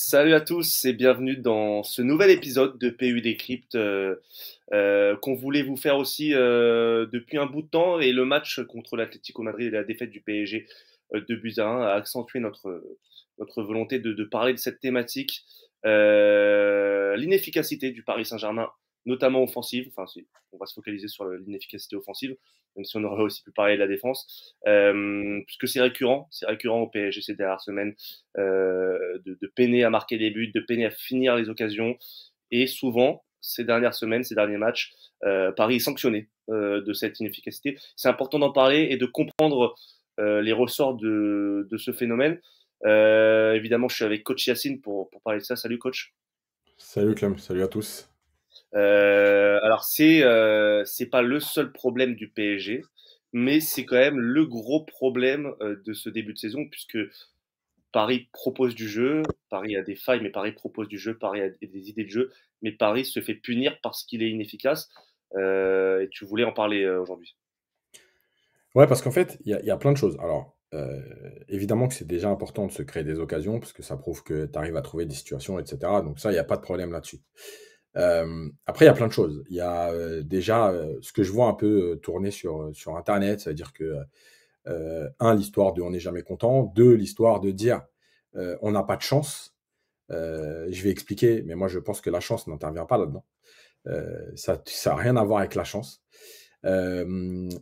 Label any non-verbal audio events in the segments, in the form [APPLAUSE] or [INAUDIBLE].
Salut à tous et bienvenue dans ce nouvel épisode de PU Décrypte euh, euh, qu'on voulait vous faire aussi euh, depuis un bout de temps et le match contre l'Atlético Madrid et la défaite du PSG de buts a accentué notre, notre volonté de, de parler de cette thématique, l'inefficacité du Paris Saint-Germain notamment offensive. Enfin, on va se focaliser sur l'inefficacité offensive, même si on aurait aussi pu parler de la défense, euh, puisque c'est récurrent, c'est récurrent au PSG ces dernières semaines euh, de, peiner à marquer des buts, de peiner à finir les occasions, et souvent ces dernières semaines, ces derniers matchs, euh, Paris est sanctionné de cette inefficacité. C'est important d'en parler et de comprendre les ressorts de, ce phénomène. évidemment, je suis avec Coach Yacine pour, pour parler de ça. Salut, Coach. Salut, Clem. Salut à tous. Euh, alors euh, c'est pas le seul problème du PSG, mais c'est quand même le gros problème euh, de ce début de saison puisque Paris propose du jeu, Paris a des failles mais Paris propose du jeu, Paris a des idées de jeu, mais Paris se fait punir parce qu'il est inefficace. et tu voulais en parler aujourd'hui. Ouais, parce qu'en fait, il y, a plein de choses. Alors, évidemment que c'est déjà important de se créer des occasions, parce que ça prouve que tu arrives à trouver des situations, etc. Donc ça, il n'y a pas de problème là-dessus. Euh, après, il y a plein de choses. Il y a déjà ce que je vois un peu tourner sur, sur Internet, c'est-à-dire que, un, l'histoire de on n'est jamais content, deux, l'histoire de dire on n'a pas de chance. je vais expliquer, mais moi je pense que la chance n'intervient pas là-dedans. ça n'a rien à voir avec la chance. et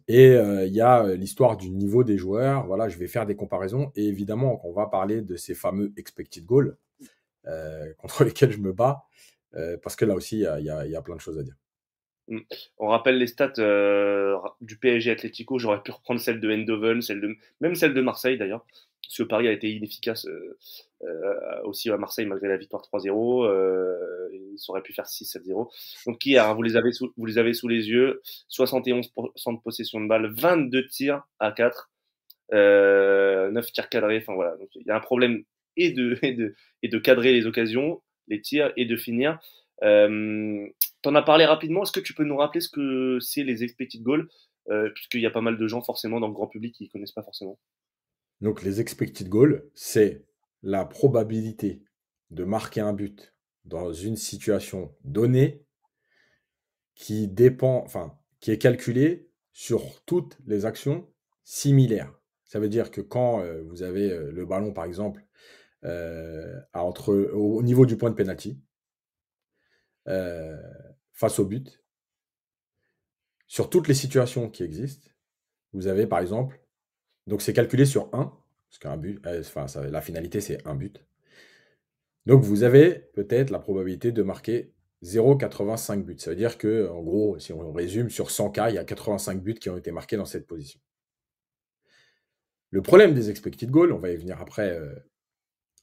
il y a l'histoire du niveau des joueurs. Voilà, je vais faire des comparaisons. Et évidemment, on va parler de ces fameux expected goals mmh. contre [LAUGHS] lesquels je me bats. Euh, parce que là aussi, il y a, plein de choses à dire. Mmh. On rappelle les stats euh, du PSG Atlético. J'aurais pu reprendre celle de Eindhoven, celle de, même celle de Marseille d'ailleurs, parce que Paris a été inefficace euh, aussi à Marseille malgré la victoire 3-0. ils auraient pu faire 6-7-0. Donc, qui vous, les avez sous, vous les avez sous les yeux 71% de possession de balles, 22 tirs à 4. 9 tirs cadrés. Enfin voilà, il y a un problème et de, [LAUGHS] de, et de cadrer les occasions les tirs et de finir. Euh, en as parlé rapidement. Est-ce que tu peux nous rappeler ce que c'est les expected goals euh, Puisqu'il y a pas mal de gens forcément dans le grand public qui ne connaissent pas forcément. Donc les expected goals, c'est la probabilité de marquer un but dans une situation donnée qui dépend, enfin, qui est calculée sur toutes les actions similaires. Ça veut dire que quand euh, vous avez euh, le ballon, par exemple, euh, entre, au, niveau du point de pénalty euh, face au but. Sur toutes les situations qui existent, vous avez par exemple, donc c'est calculé sur 1, parce qu'un but, euh, enfin, la finalité c'est un but. Donc vous avez peut-être la probabilité de marquer 0,85 buts. Ça veut dire que, en gros, si on résume, sur 100 cas, il y a 85 buts qui ont été marqués dans cette position. Le problème des expected goals, on va y venir après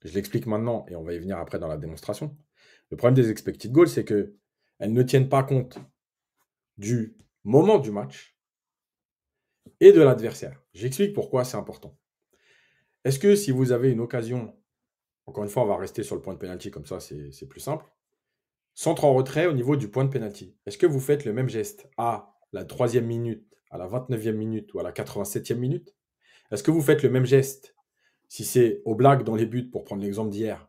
je l'explique maintenant et on va y venir après dans la démonstration. Le problème des expected goals, c'est qu'elles ne tiennent pas compte du moment du match et de l'adversaire. J'explique pourquoi c'est important. Est-ce que si vous avez une occasion, encore une fois, on va rester sur le point de pénalty, comme ça c'est plus simple. Centre en retrait au niveau du point de pénalty. Est-ce que vous faites le même geste à la troisième minute, à la 29e minute ou à la 87e minute Est-ce que vous faites le même geste si c'est au black dans les buts, pour prendre l'exemple d'hier,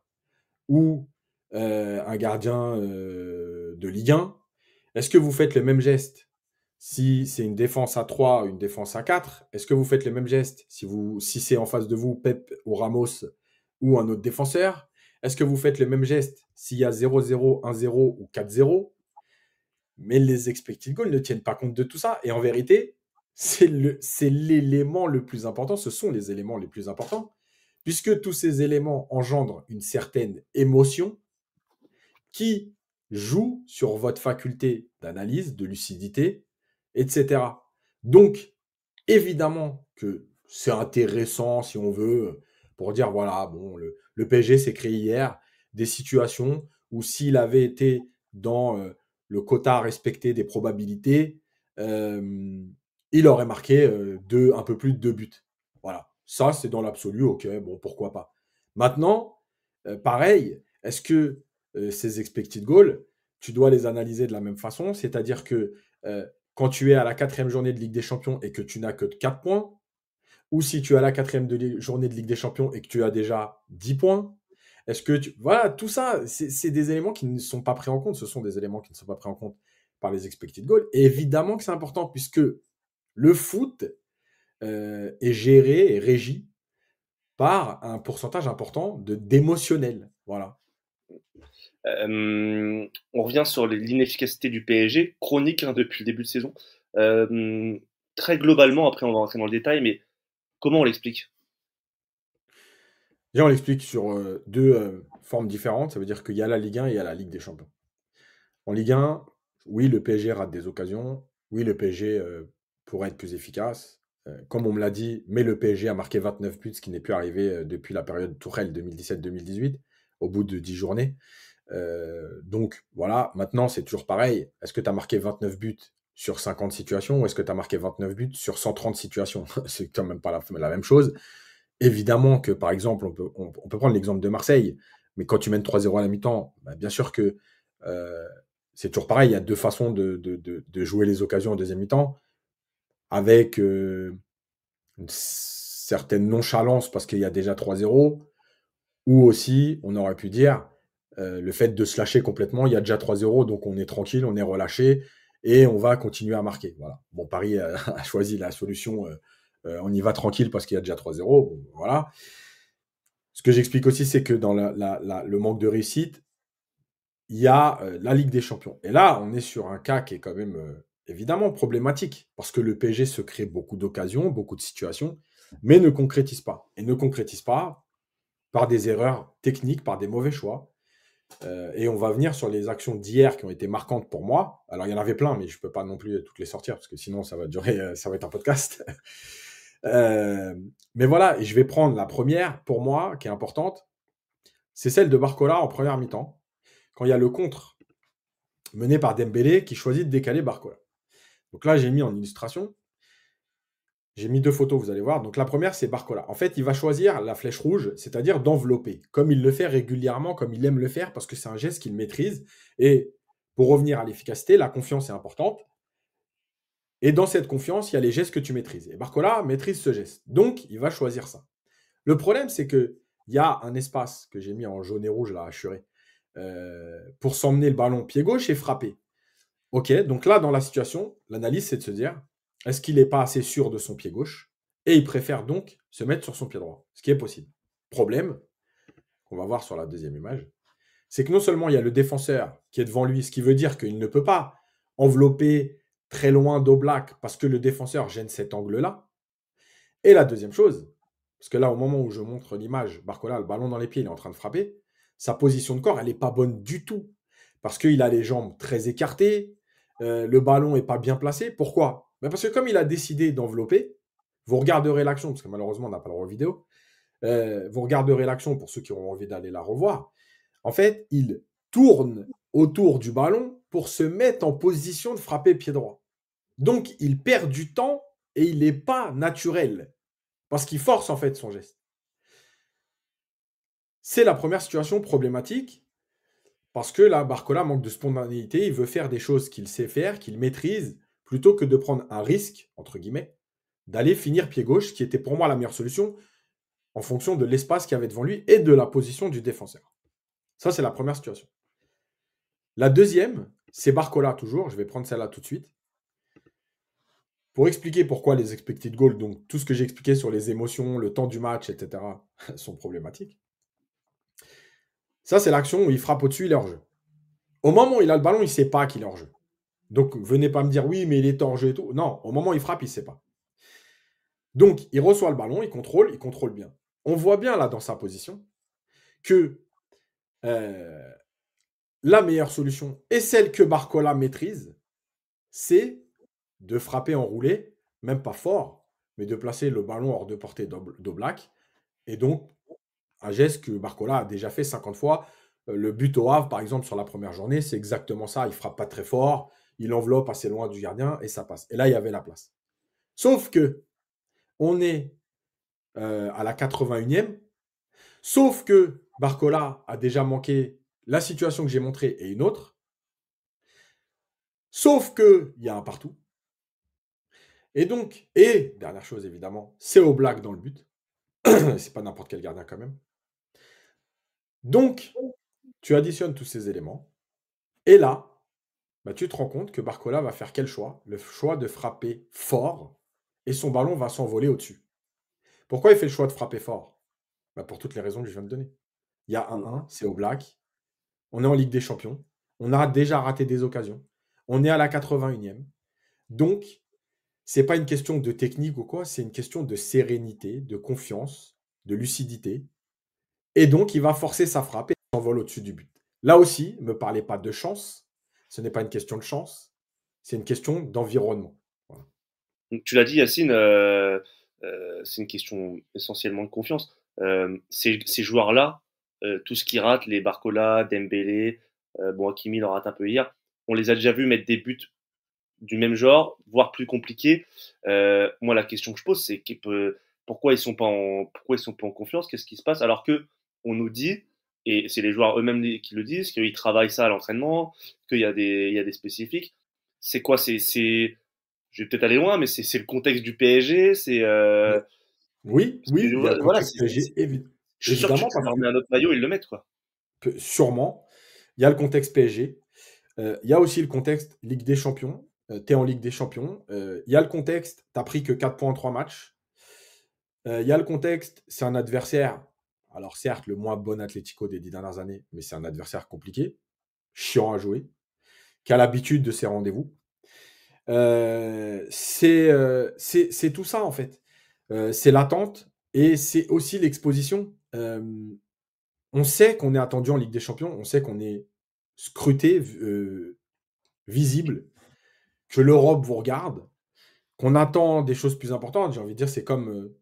ou euh, un gardien euh, de Ligue 1, est-ce que vous faites le même geste si c'est une défense à 3, une défense à 4 Est-ce que vous faites les mêmes gestes si, vous, si c'est en face de vous Pep ou Ramos ou un autre défenseur Est-ce que vous faites le même gestes s'il y a 0-0, 1-0 ou 4-0 Mais les expected goals ne tiennent pas compte de tout ça. Et en vérité, c'est l'élément le plus important, ce sont les éléments les plus importants puisque tous ces éléments engendrent une certaine émotion qui joue sur votre faculté d'analyse, de lucidité, etc. Donc, évidemment que c'est intéressant, si on veut, pour dire, voilà, bon, le, le PSG s'est créé hier, des situations où s'il avait été dans euh, le quota respecté des probabilités, euh, il aurait marqué euh, un peu plus de deux buts. Ça, c'est dans l'absolu, ok, bon, pourquoi pas. Maintenant, euh, pareil, est-ce que euh, ces expected goals, tu dois les analyser de la même façon C'est-à-dire que euh, quand tu es à la quatrième journée de Ligue des Champions et que tu n'as que 4 points, ou si tu es à la quatrième journée de Ligue des Champions et que tu as déjà 10 points, est-ce que tu... Voilà, tout ça, c'est des éléments qui ne sont pas pris en compte. Ce sont des éléments qui ne sont pas pris en compte par les expected goals. Et évidemment que c'est important puisque le foot euh, est géré et régi par un pourcentage important d'émotionnel. Voilà. on revient sur l'inefficacité du PSG, chronique hein, depuis le début de saison. très globalement, après on va rentrer dans le détail, mais comment on l'explique on l'explique sur euh, deux euh, formes différentes. Ça veut dire qu'il y a la Ligue 1 et il y a la Ligue des Champions. En Ligue 1, oui, le PSG rate des occasions. Oui, le PSG pourrait être plus efficace. Euh, comme on me l'a dit, mais le PSG a marqué 29 buts, ce qui n'est plus arrivé euh, depuis la période Tourelle 2017-2018, au bout de 10 journées. Euh, donc voilà, maintenant c'est toujours pareil. Est-ce que tu as marqué 29 buts sur 50 situations ou est-ce que tu as marqué 29 buts sur 130 situations [LAUGHS] C'est quand même pas la, même chose. Évidemment que par exemple, on peut, prendre l'exemple de Marseille, mais quand tu mènes 3-0 à la mi-temps, bah, bien sûr que c'est toujours pareil. Il y a deux façons de, de jouer les occasions en deuxième mi-temps avec euh, une certaine nonchalance parce qu'il y a déjà 3-0, ou aussi, on aurait pu dire, euh, le fait de se lâcher complètement, il y a déjà 3-0, donc on est tranquille, on est relâché, et on va continuer à marquer. Voilà. Bon, Paris euh, [LAUGHS] a, choisi la solution, on y va tranquille parce qu'il y a déjà 3-0, voilà. Ce que j'explique aussi, c'est que dans le manque de réussite, il y a la Ligue des Champions. Et là, on est sur un cas qui est quand même évidemment problématique, parce que le PSG se crée beaucoup d'occasions, beaucoup de situations, mais ne concrétise pas. Et ne concrétise pas par des erreurs techniques, par des mauvais choix. Euh, et on va venir sur les actions d'hier qui ont été marquantes pour moi. Alors il y en avait plein, mais je ne peux pas non plus toutes les sortir, parce que sinon ça va durer, euh, ça va être un podcast. [LAUGHS] Euh, mais voilà, je vais prendre la première pour moi, qui est importante, c'est celle de Barcola en première mi-temps, quand il y a le contre mené par Dembélé qui choisit de décaler Barcola. Donc là, j'ai mis en illustration, j'ai mis deux photos, vous allez voir. Donc la première, c'est Barcola. En fait, il va choisir la flèche rouge, c'est-à-dire d'envelopper, comme il le fait régulièrement, comme il aime le faire, parce que c'est un geste qu'il maîtrise. Et pour revenir à l'efficacité, la confiance est importante. Et dans cette confiance, il y a les gestes que tu maîtrises. Et Barcola maîtrise ce geste. Donc, il va choisir ça. Le problème, c'est qu'il y a un espace que j'ai mis en jaune et rouge, là, assuré, euh, pour s'emmener le ballon pied gauche et frapper. Ok, donc là, dans la situation, l'analyse, c'est de se dire, est-ce qu'il n'est pas assez sûr de son pied gauche Et il préfère donc se mettre sur son pied droit, ce qui est possible. Problème, qu'on va voir sur la deuxième image, c'est que non seulement il y a le défenseur qui est devant lui, ce qui veut dire qu'il ne peut pas envelopper très loin d'Oblak parce que le défenseur gêne cet angle-là. Et la deuxième chose, parce que là, au moment où je montre l'image, Barcola, le ballon dans les pieds, il est en train de frapper, sa position de corps, elle n'est pas bonne du tout. Parce qu'il a les jambes très écartées, euh, le ballon n'est pas bien placé. Pourquoi ben Parce que comme il a décidé d'envelopper, vous regarderez l'action, parce que malheureusement, on n'a pas le droit vidéo. Euh, vous regarderez l'action pour ceux qui ont envie d'aller la revoir. En fait, il tourne autour du ballon pour se mettre en position de frapper pied droit. Donc, il perd du temps et il n'est pas naturel. Parce qu'il force en fait son geste. C'est la première situation problématique parce que là, Barcola manque de spontanéité, il veut faire des choses qu'il sait faire, qu'il maîtrise, plutôt que de prendre un risque, entre guillemets, d'aller finir pied gauche, qui était pour moi la meilleure solution, en fonction de l'espace qu'il avait devant lui et de la position du défenseur. Ça, c'est la première situation. La deuxième, c'est Barcola toujours, je vais prendre celle-là tout de suite. Pour expliquer pourquoi les expected goals, donc tout ce que j'ai expliqué sur les émotions, le temps du match, etc., [LAUGHS] sont problématiques, ça, c'est l'action où il frappe au-dessus, il est hors-jeu. Au moment où il a le ballon, il ne sait pas qu'il est hors-jeu. Donc, venez pas me dire oui, mais il est hors-jeu et tout. Non, au moment où il frappe, il ne sait pas. Donc, il reçoit le ballon, il contrôle, il contrôle bien. On voit bien là dans sa position que euh, la meilleure solution et celle que Barcola maîtrise, c'est de frapper en roulé, même pas fort, mais de placer le ballon hors de portée d'Oblak et donc un geste que Barcola a déjà fait 50 fois. Euh, le but au Havre, par exemple, sur la première journée, c'est exactement ça. Il frappe pas très fort, il enveloppe assez loin du gardien et ça passe. Et là, il y avait la place. Sauf que on est euh, à la 81e. Sauf que Barcola a déjà manqué la situation que j'ai montrée et une autre. Sauf que il y a un partout. Et donc, et dernière chose évidemment, c'est au black dans le but. [CLEARS THROAT] c'est pas n'importe quel gardien quand même. Donc, tu additionnes tous ces éléments. Et là, bah, tu te rends compte que Barcola va faire quel choix Le choix de frapper fort et son ballon va s'envoler au-dessus. Pourquoi il fait le choix de frapper fort bah, Pour toutes les raisons que je viens de donner. Il y a un 1, c'est au black. On est en Ligue des Champions. On a déjà raté des occasions. On est à la 81e. Donc, ce n'est pas une question de technique ou quoi, c'est une question de sérénité, de confiance, de lucidité et donc, il va forcer sa frappe et s'envole au-dessus du but. Là aussi, ne me parlez pas de chance. Ce n'est pas une question de chance. C'est une question d'environnement. Tu l'as dit, Yacine, euh, euh, c'est une question essentiellement de confiance. Euh, ces, joueurs-là, tout ce qui ratent, les Barcola, Dembélé, bon, Hakimi leur rate un peu hier, on les a déjà vus mettre des buts du même genre, voire plus compliqués. moi, la question que je pose, c'est pourquoi ils sont pourquoi ils sont pas en confiance Qu'est-ce qui se passe Alors que on nous dit, et c'est les joueurs eux-mêmes qui le disent, qu'ils travaillent ça à l'entraînement, qu'il y, a des, des spécifiques. C'est quoi c'est, c'est, Je vais peut-être aller loin, mais c'est, le contexte du PSG, euh, c'est. Oui, oui, voilà. C'est, je suis sûr un autre maillot et le mettre, Sûrement. Il y a le contexte PSG. Euh, il y a aussi le contexte Ligue des Champions. Euh, tu es en Ligue des Champions. il y a le contexte, tu pris que 4 points en 3 matchs. Il y a le contexte, c'est un adversaire alors certes, le moins bon Atlético des dix dernières années, mais c'est un adversaire compliqué, chiant à jouer, qui a l'habitude de ses rendez-vous. Euh, euh, c'est tout ça en fait. Euh, c'est l'attente et c'est aussi l'exposition. on sait qu'on est attendu en Ligue des Champions, on sait qu'on est scruté, visible, que l'Europe vous regarde, qu'on attend des choses plus importantes. J'ai envie de dire, c'est comme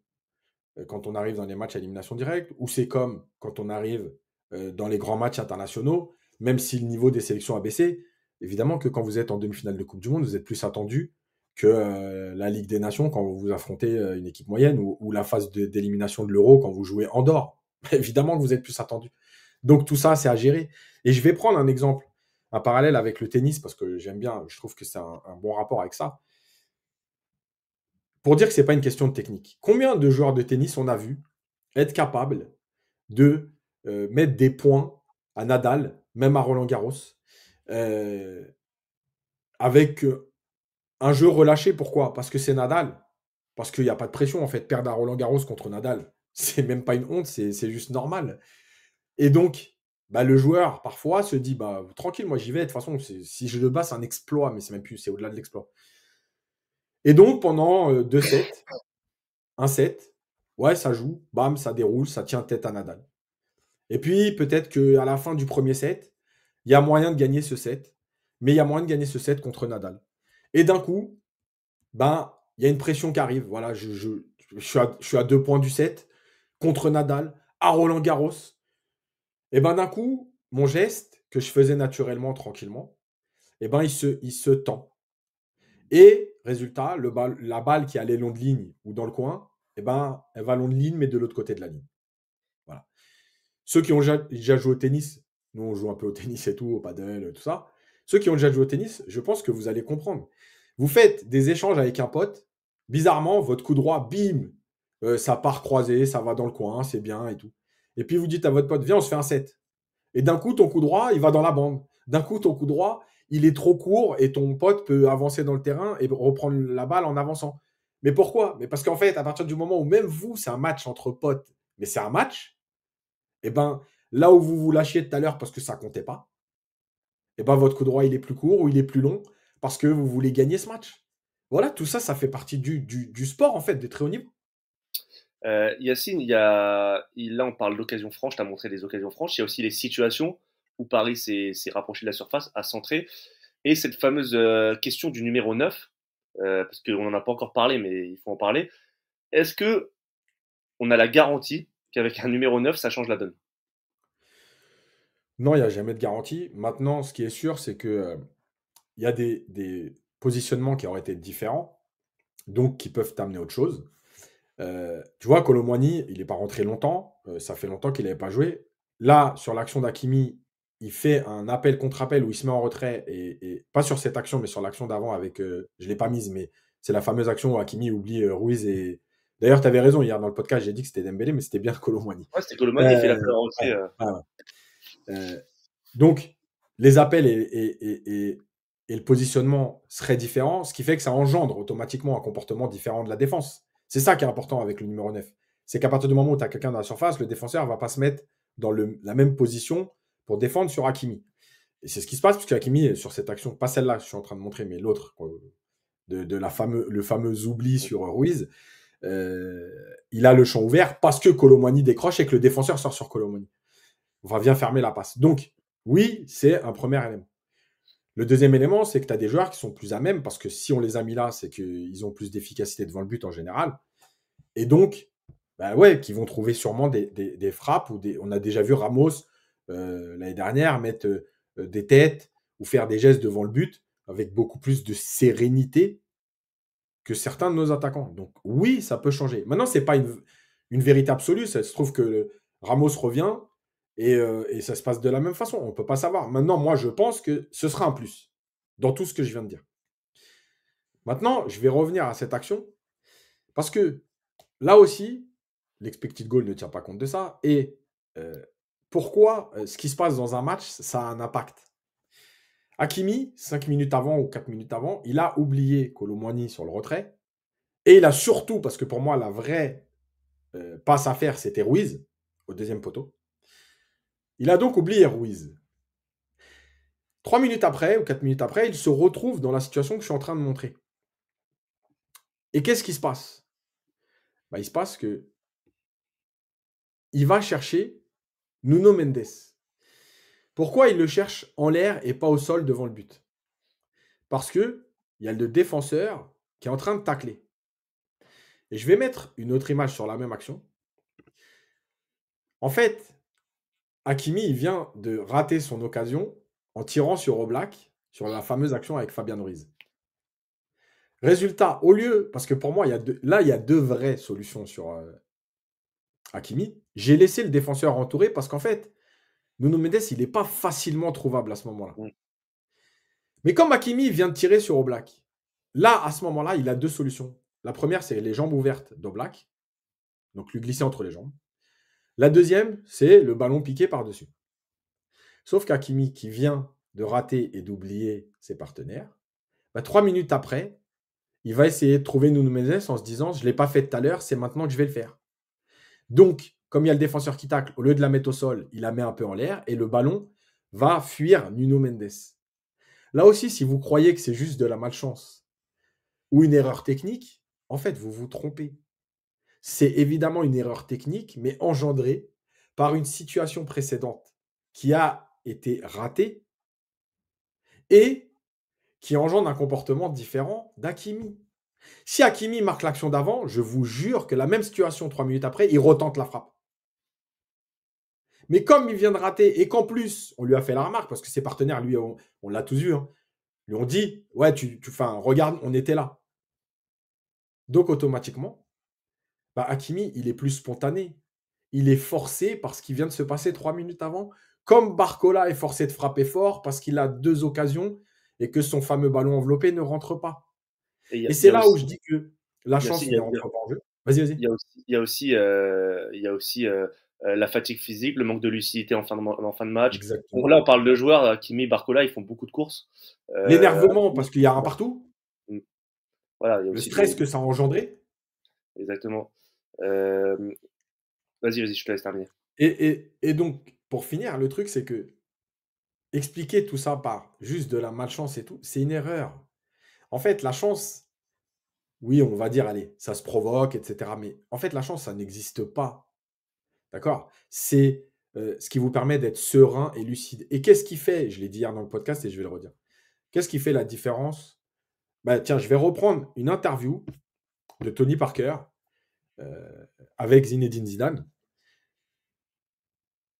euh, quand on arrive dans les matchs à élimination directe, ou c'est comme quand on arrive euh, dans les grands matchs internationaux, même si le niveau des sélections a baissé. Évidemment que quand vous êtes en demi-finale de Coupe du Monde, vous êtes plus attendu que euh, la Ligue des Nations quand vous affrontez une équipe moyenne ou, la phase d'élimination de, l'Euro quand vous jouez en dehors. [LAUGHS] Évidemment que vous êtes plus attendu. Donc tout ça, c'est à gérer. Et je vais prendre un exemple, un parallèle avec le tennis parce que j'aime bien, je trouve que c'est un, bon rapport avec ça pour dire que ce n'est pas une question de technique. Combien de joueurs de tennis on a vu être capable de euh, mettre des points à Nadal, même à Roland Garros, euh, avec euh, un jeu relâché Pourquoi Parce que c'est Nadal. Parce qu'il n'y a pas de pression, en fait. Perdre à Roland Garros contre Nadal, [LAUGHS] c'est même pas une honte, c'est juste normal. Et donc, bah, le joueur, parfois, se dit bah, tranquille, moi j'y vais. De toute façon, si je le bats, c'est un exploit, mais c'est même plus, c'est au-delà de l'exploit. Et donc, pendant euh, deux sets, un set, ouais, ça joue, bam, ça déroule, ça tient tête à Nadal. Et puis, peut-être qu'à la fin du premier set, il y a moyen de gagner ce set, mais il y a moyen de gagner ce set contre Nadal. Et d'un coup, ben, il y a une pression qui arrive. Voilà, je, je, suis à, deux points du set contre Nadal, à Roland Garros. Et ben d'un coup, mon geste que je faisais naturellement, tranquillement, et ben il se, il se tend. Et résultat, le la balle qui allait long de ligne ou dans le coin, eh ben, elle va long de ligne, mais de l'autre côté de la ligne. Voilà. Ceux qui ont déjà, joué au tennis, nous on joue un peu au [LAUGHS] tennis et tout, au paddle, euh, tout ça. Ceux qui ont déjà joué au tennis, je pense que vous allez comprendre. Vous faites des échanges avec un pote, bizarrement, votre coup droit, bim, euh, ça part croisé, ça va dans le coin, c'est bien et tout. Et puis vous dites à votre pote, viens, on se fait un set. Et d'un coup, ton coup droit, il va dans la bande. D'un coup, ton coup droit, il est trop court et ton pote peut avancer dans le terrain et reprendre la balle en avançant. Mais pourquoi Mais parce qu'en fait, à partir du moment où même vous, c'est un match entre potes, mais c'est un match, et eh ben là où vous vous lâchiez tout à l'heure parce que ça comptait pas, et eh ben votre coup droit il est plus court ou il est plus long parce que vous voulez gagner ce match. Voilà, tout ça, ça fait partie du, du, sport en fait, des très haut niveau. Euh, Yacine, il y a, là on parle d'occasions franche, tu as montré des occasions franches, il y a aussi les situations où Paris s'est rapproché de la surface, à centré. Et cette fameuse euh, question du numéro 9, euh, parce qu'on n'en a pas encore parlé, mais il faut en parler. Est-ce que on a la garantie qu'avec un numéro 9, ça change la donne Non, il n'y a jamais de garantie. Maintenant, ce qui est sûr, c'est que euh, il y a des, positionnements qui auraient été différents, donc qui peuvent t'amener autre chose. tu vois, Colomboigny, il n'est pas rentré longtemps, ça fait longtemps qu'il n'avait pas joué. Là, sur l'action d'Akimi, il fait un appel contre appel où il se met en retrait et, pas sur cette action mais sur l'action d'avant avec euh, je l'ai pas mise mais c'est la fameuse action où Hakimi oublie euh, Ruiz et d'ailleurs tu avais raison hier dans le podcast j'ai dit que c'était Dembélé mais c'était bien [LAUGHS] Colomani. Ouais, c'était Colomani qui fait la euh, donc les appels et, le positionnement seraient différents, ce qui fait que ça engendre automatiquement un comportement différent de la défense. C'est ça qui est important avec le numéro 9. C'est qu'à partir du moment où tu as quelqu'un dans la surface, le défenseur va pas se mettre dans la même position pour défendre sur Akimi Et c'est ce qui se passe, puisque Hakimi, sur cette action, pas celle-là que je suis en train de montrer, mais l'autre, de, la fameux, le fameux oubli sur Ruiz, euh, il a le champ ouvert parce que Colomani décroche et que le défenseur sort sur Colomani. On va bien fermer la passe. Donc, oui, c'est un premier élément. Le deuxième élément, c'est que tu as des joueurs qui sont plus à même, parce que si on les a mis là, c'est qu'ils ont plus d'efficacité devant le but en général. Et donc, ben ouais, qui vont trouver sûrement des, des frappes. ou des... On a déjà vu Ramos euh, l'année dernière, mettre euh, euh, des têtes ou faire des gestes devant le but avec beaucoup plus de sérénité que certains de nos attaquants. Donc oui, ça peut changer. Maintenant, ce n'est pas une, une, vérité absolue. Ça se trouve que Ramos revient et, ça se passe de la même façon. On ne peut pas savoir. Maintenant, moi, je pense que ce sera un plus dans tout ce que je viens de dire. Maintenant, je vais revenir à cette action parce que là aussi, l'expected goal ne tient pas compte de ça. Et pourquoi euh, ce qui se passe dans un match, ça a un impact. Hakimi, 5 minutes avant ou 4 minutes avant, il a oublié Colomwani sur le retrait. Et il a surtout, parce que pour moi, la vraie euh, passe à faire, c'était Ruiz, au deuxième poteau. Il a donc oublié Ruiz. Trois minutes après ou quatre minutes après, il se retrouve dans la situation que je suis en train de montrer. Et qu'est-ce qui se passe bah, Il se passe que il va chercher Nuno Mendes. Pourquoi il le cherche en l'air et pas au sol devant le but Parce que il y a le défenseur qui est en train de tacler. Et je vais mettre une autre image sur la même action. En fait, Hakimi vient de rater son occasion en tirant sur Oblak sur la fameuse action avec Fabien Ruiz. Résultat, au lieu, parce que pour moi, là, il y a deux vraies solutions sur Akimi. Euh, Hakimi. J'ai laissé le défenseur entouré parce qu'en fait, Nuno Mendes, il n'est pas facilement trouvable à ce moment-là. Mais comme Akimi vient de tirer sur Oblak, là, à ce moment-là, il a deux solutions. La première, c'est les jambes ouvertes d'Oblak, donc lui glisser entre les jambes. La deuxième, c'est le ballon piqué par-dessus. Sauf qu'Akimi qui vient de rater et d'oublier ses partenaires, bah, trois minutes après, il va essayer de trouver Nuno Mendes en se disant Je ne l'ai pas fait tout à l'heure, c'est maintenant que je vais le faire. Donc, comme il y a le défenseur qui tacle, au lieu de la mettre au sol, il la met un peu en l'air et le ballon va fuir Nuno Mendes. Là aussi, si vous croyez que c'est juste de la malchance ou une erreur technique, en fait, vous vous trompez. C'est évidemment une erreur technique, mais engendrée par une situation précédente qui a été ratée et qui engendre un comportement différent d'Akimi. Si Akimi marque l'action d'avant, je vous jure que la même situation trois minutes après, il retente la frappe. Mais comme il vient de rater et qu'en plus, on lui a fait la remarque, parce que ses partenaires, lui, on, l'a tous vu, hein, lui ont dit Ouais, tu, tu regarde, on était là. Donc automatiquement, bah, Hakimi, il est plus spontané. Il est forcé parce qu'il vient de se passer trois minutes avant. Comme Barcola est forcé de frapper fort parce qu'il a deux occasions et que son fameux ballon enveloppé ne rentre pas. Et, c'est là où je dis que la chance est en jeu. Vas-y, vas-y. Il y a aussi, il y a aussi, euh, euh, euh, la fatigue physique, le manque de lucidité en fin de, en fin de match. Exactement. là, on parle de joueurs, euh, Kimi, Barcola, ils font beaucoup de courses. Euh, L'énervement, parce qu'il y a un partout. Mm. Voilà, le stress que ça a engendré. Exactement. Vas-y, vas-y, je te laisse terminer. Et, et, et donc, pour finir, le truc, c'est que expliquer tout ça par juste de la malchance et tout, c'est une erreur. En fait, la chance, oui, on va dire, allez, ça se provoque, etc. Mais en fait, la chance, ça n'existe pas. D'accord C'est euh, ce qui vous permet d'être serein et lucide. Et qu'est-ce qui fait Je l'ai dit hier dans le podcast et je vais le redire. Qu'est-ce qui fait la différence bah, Tiens, je vais reprendre une interview de Tony Parker euh, avec Zinedine Zidane,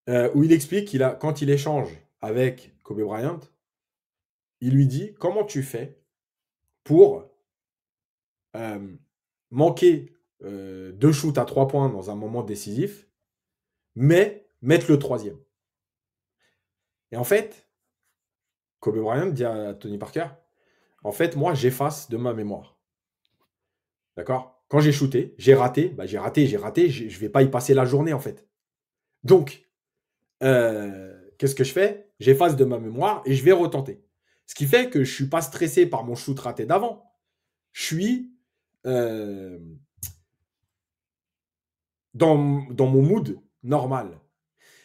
euh, où il explique qu'il a, quand il échange avec Kobe Bryant, il lui dit comment tu fais pour manquer deux shoots à trois points dans un moment décisif mais mettre le troisième. Et en fait, Kobe Bryant dit à Tony Parker, en fait, moi, j'efface de ma mémoire. D'accord Quand j'ai shooté, j'ai raté, bah, j'ai raté, j'ai raté, je ne vais pas y passer la journée, en fait. Donc, euh, qu'est-ce que je fais J'efface de ma mémoire et je vais retenter. Ce qui fait que je ne suis pas stressé par mon shoot raté d'avant. Je suis euh, dans, mon mood normal.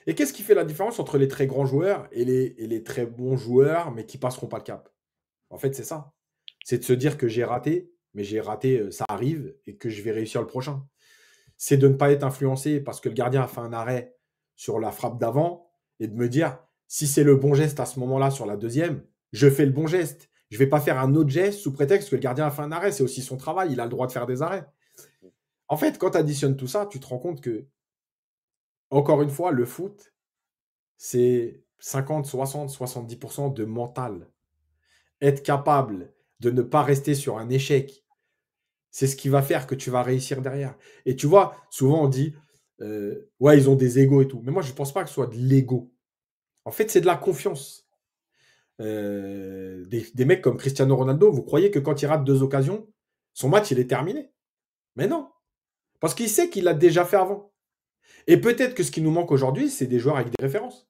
Et qu'est-ce qui fait la différence entre les très grands joueurs et les, très bons joueurs, mais qui passeront pas le cap En fait, c'est ça. C'est de se dire que j'ai raté, mais j'ai raté, euh, ça arrive, et que je vais réussir le prochain. C'est de ne pas être influencé parce que le gardien a fait un arrêt sur la frappe d'avant, et de me dire, si c'est le bon geste à ce moment-là sur la deuxième, je fais le bon geste. Je ne vais pas faire un autre geste sous prétexte que le gardien a fait un arrêt. C'est aussi son travail, il a le droit de faire des arrêts. En fait, quand tu additionnes tout ça, tu te rends compte que encore une fois, le foot, c'est 50, 60, 70% de mental. Être capable de ne pas rester sur un échec, c'est ce qui va faire que tu vas réussir derrière. Et tu vois, souvent on dit, euh, ouais, ils ont des égos et tout. Mais moi, je ne pense pas que ce soit de l'ego. En fait, c'est de la confiance. Euh, des, des, mecs comme Cristiano Ronaldo, vous croyez que quand il rate deux occasions, son match, il est terminé. Mais non. Parce qu'il sait qu'il l'a déjà fait avant. Et peut-être que ce qui nous manque aujourd'hui, c'est des joueurs avec des références.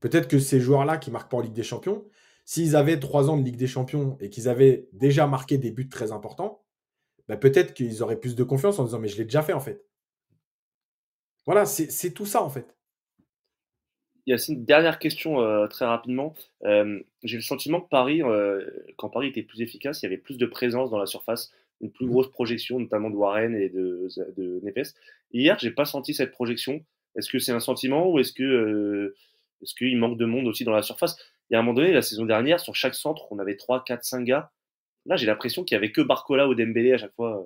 Peut-être que ces joueurs-là qui marquent pas en Ligue des Champions, s'ils avaient trois ans de Ligue des Champions et qu'ils avaient déjà marqué des buts très importants, bah, peut-être qu'ils auraient plus de confiance en disant mais je l'ai déjà fait en fait. Voilà, c'est tout ça en fait. Il une dernière question euh, très rapidement. Euh, j'ai le sentiment que Paris, euh, quand Paris était plus efficace, il y avait plus de présence dans la surface, une plus mmh. grosse projection, notamment de Warren et de, de Hier, j'ai pas senti cette projection. Est-ce que c'est un sentiment ou est-ce que euh, ce qu'il manque de monde aussi dans la surface Il y a un moment donné, la saison dernière, sur chaque centre, on avait 3, 4, 5 gars. Là, j'ai l'impression qu'il y avait que Barcola ou Dembélé à chaque fois.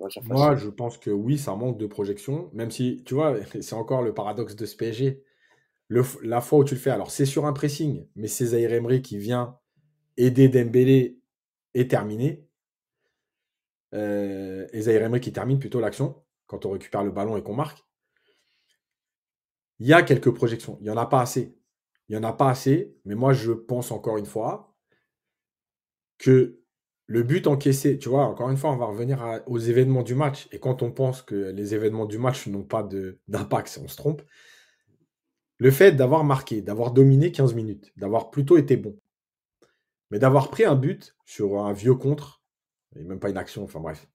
Euh, Moi, je pense que oui, ça manque de projection, même si, tu vois, [LAUGHS] c'est encore le paradoxe de ce PSG. la fois où tu le fais, alors c'est sur un pressing, mais c'est Zaire Emery qui vient aider Dembélé euh, et terminer. et Zaire Emery qui termine plutôt l'action quand on récupère le ballon et qu'on marque. Il y a quelques projections, il n'y en a pas assez. Il n'y en a pas assez, mais moi je pense encore une fois que le but encaissé, tu vois, encore une fois, on va revenir aux événements du match. Et quand on pense que les événements du match n'ont pas d'impact, on se trompe. Le fait d'avoir marqué, d'avoir dominé 15 minutes, d'avoir plutôt été bon, mais d'avoir pris un but sur un vieux contre, et même pas une action, enfin bref,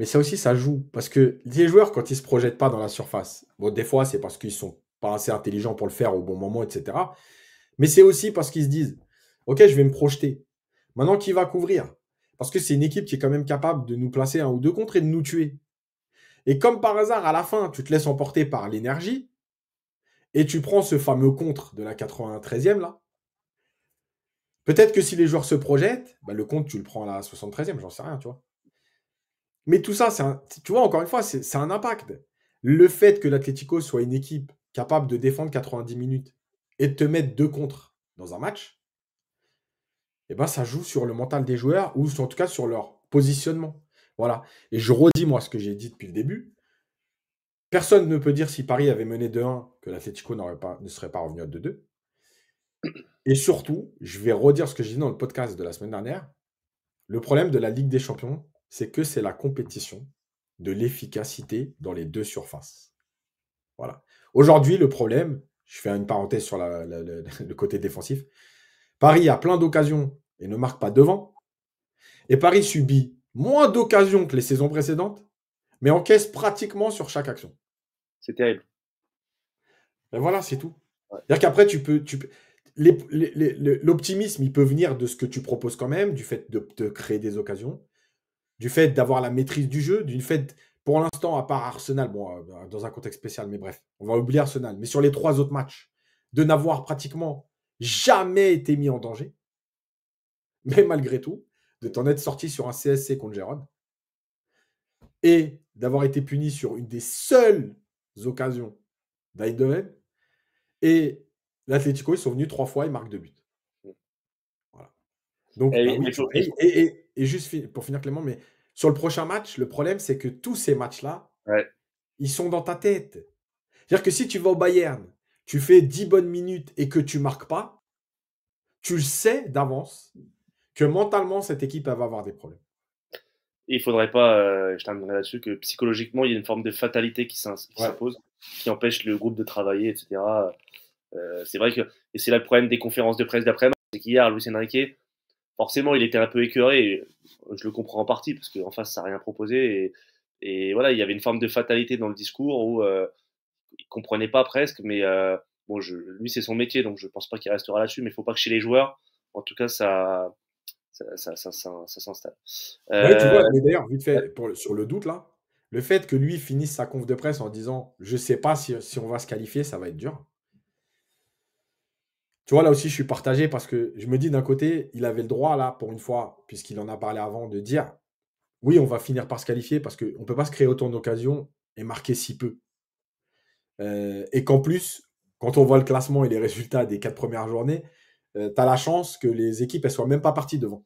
mais ça aussi, ça joue. Parce que les joueurs, quand ils ne se projettent pas dans la surface, bon, des fois, c'est parce qu'ils ne sont pas assez intelligents pour le faire au bon moment, etc. Mais c'est aussi parce qu'ils se disent Ok, je vais me projeter. Maintenant, qui va couvrir Parce que c'est une équipe qui est quand même capable de nous placer un ou deux contre et de nous tuer. Et comme par hasard, à la fin, tu te laisses emporter par l'énergie et tu prends ce fameux contre de la 93e là. Peut-être que si les joueurs se projettent, bah, le contre, tu le prends à la 73e, j'en sais rien, tu vois. Mais tout ça, tu vois, encore une fois, c'est un impact. Le fait que l'Atlético soit une équipe capable de défendre 90 minutes et de te mettre deux contre dans un match, eh ben, ça joue sur le mental des joueurs ou en tout cas sur leur positionnement. Voilà. Et je redis, moi, ce que j'ai dit depuis le début. Personne ne peut dire si Paris avait mené de 1 que l'Atlético pas, ne serait pas revenu à 2-2. Et surtout, je vais redire ce que j'ai dit dans le podcast de la semaine dernière. Le problème de la Ligue des Champions, c'est que c'est la compétition de l'efficacité dans les deux surfaces. Voilà. Aujourd'hui, le problème, je fais une parenthèse sur [LAUGHS] le côté défensif, Paris a plein d'occasions et ne marque pas devant. Et Paris subit moins d'occasions que les saisons précédentes, mais encaisse pratiquement sur chaque action. C'est terrible. Ben voilà, c'est tout. C'est-à-dire qu'après, tu peux. Tu peux... L'optimisme, il peut venir de ce que tu proposes quand même, du fait de te créer des occasions du fait d'avoir la maîtrise du jeu, d'une fait, pour l'instant, à part Arsenal, bon, euh, dans un contexte spécial, mais bref, on va oublier Arsenal, mais sur les trois autres matchs, de n'avoir pratiquement jamais été mis en danger, mais malgré tout, de t'en être sorti sur un CSC contre Jérôme. et d'avoir été puni sur une des seules occasions M. et l'Atletico, ils sont venus trois fois et marquent deux buts. Mm. Voilà. Donc, et, bah et, juste pour finir, Clément, mais sur le prochain match, le problème, c'est que tous ces matchs-là, ils sont dans ta tête. C'est-à-dire que si tu vas au Bayern, tu fais 10 bonnes minutes et que tu marques pas, tu sais d'avance que mentalement, cette équipe va avoir des problèmes. il faudrait pas, euh, je terminerai là-dessus, que psychologiquement, il y a une forme de fatalité qui s'impose, qui empêche le groupe de travailler, etc. Euh, c'est vrai que, et c'est là le problème des conférences de presse daprès midi c'est qu'hier, Luis Enrique, forcément, il était un peu écœuré. je le comprends en partie parce qu'en face, ça n'a rien proposé. Et, voilà, il y avait une forme de fatalité dans le discours où il euh, il comprenait pas presque. Mais euh, bon, lui, c'est son métier, donc je ne pense pas qu'il restera là-dessus. Mais il ne faut pas que chez les joueurs, en tout cas, ça. s'installe. d'ailleurs, vite fait, sur le doute là, le fait que lui finisse sa conf de presse en disant Je sais pas si on va se qualifier, ça va être dur tu vois, là aussi, je suis partagé parce que je me dis d'un côté, il avait le droit, là, pour une fois, puisqu'il en a parlé avant, de dire oui, on va finir par se qualifier parce qu'on ne peut pas se créer autant d'occasions et marquer si peu. Euh, et qu'en plus, quand on voit le classement et les résultats des quatre premières journées, euh, tu as la chance que les équipes ne soient même pas parties devant.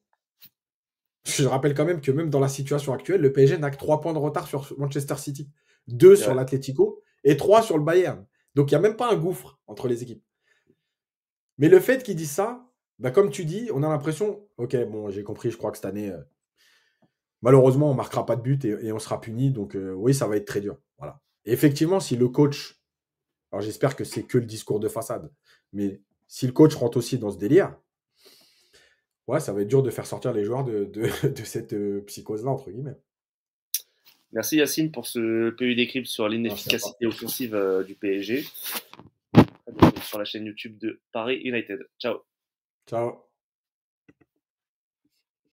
Je rappelle quand même que même dans la situation actuelle, le PSG n'a que trois points de retard sur Manchester City, deux sur l'Atlético et trois sur le Bayern. Donc il n'y a même pas un gouffre entre les équipes. Mais le fait qu'il dise ça, bah, comme tu dis, on a l'impression, ok, bon, j'ai compris, je crois que cette année, euh, malheureusement, on marquera pas de but et, on sera puni. Donc euh, oui, ça va être très dur. Voilà. effectivement, si le coach, alors j'espère que c'est que le discours de façade, mais si le coach rentre aussi dans ce délire, ouais, ça va être dur de faire sortir les joueurs de, [LAUGHS] cette euh, psychose-là, entre guillemets. Merci Yacine pour ce PU décrypte sur l'inefficacité offensive du PSG sur la chaîne YouTube de Paris United. Ciao. Ciao.